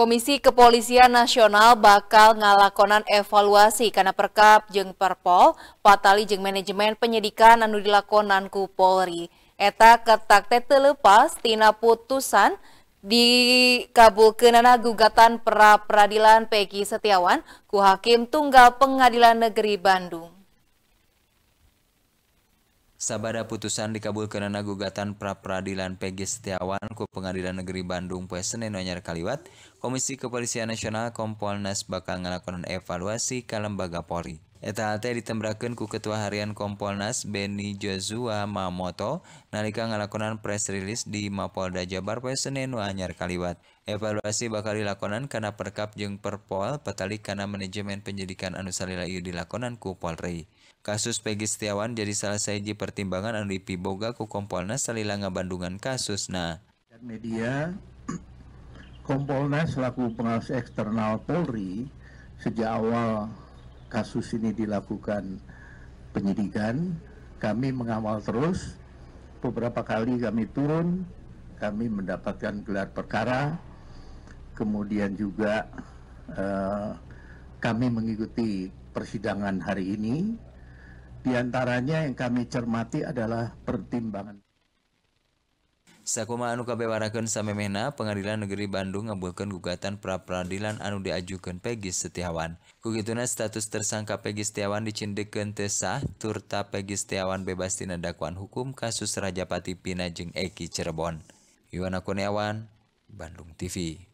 Komisi Kepolisian Nasional bakal ngalakonan evaluasi karena perkap jeng perpol, patali jeng manajemen penyidikan anu dilakonan ku Polri. Eta ketak ketakte lepas tina putusan kenana gugatan pra peradilan Peggy Setiawan ku Hakim Tunggal Pengadilan Negeri Bandung. Sabada putusan karena gugatan pra peradilan PG Setiawan ku Pengadilan Negeri Bandung poe Senin Kaliwat, Komisi Kepolisian Nasional Kompolnas bakal ngalakonan evaluasi ke lembaga Polri. Etahate ditembken ku Ketua Harian Kompolnas Beni Joshua Mamoto nalika ngalakonan press release di Mapolda Jabar poe Senin anyar kaliwat. Evaluasi bakal dilakonan karena perkap jeung perpol petali karena manajemen penyidikan anu salila ieu dilakonan ku Polri. Kasus Peggy Setiawan jadi salah di pertimbangan anu dipiboga ku Kompolnas salila ngabandungan nah Media Kompolnas selaku pengawas eksternal Polri sejak awal kasus ini dilakukan penyidikan, kami mengawal terus. Beberapa kali kami turun, kami mendapatkan gelar perkara, kemudian juga eh, kami mengikuti persidangan hari ini. Di antaranya yang kami cermati adalah pertimbangan. Sakuma anu kabewarakeun samemehna Pengadilan Negeri Bandung ngabulkeun gugatan pra peradilan anu diajukan Peggy Setiawan. Kukituna status tersangka Peggy Setiawan dicindekeun tesah. turta Peggy Setiawan bebas tina dakwaan hukum kasus Raja Pina Pinajeng Eki Cirebon. Yuwana Kurniawan, Bandung TV.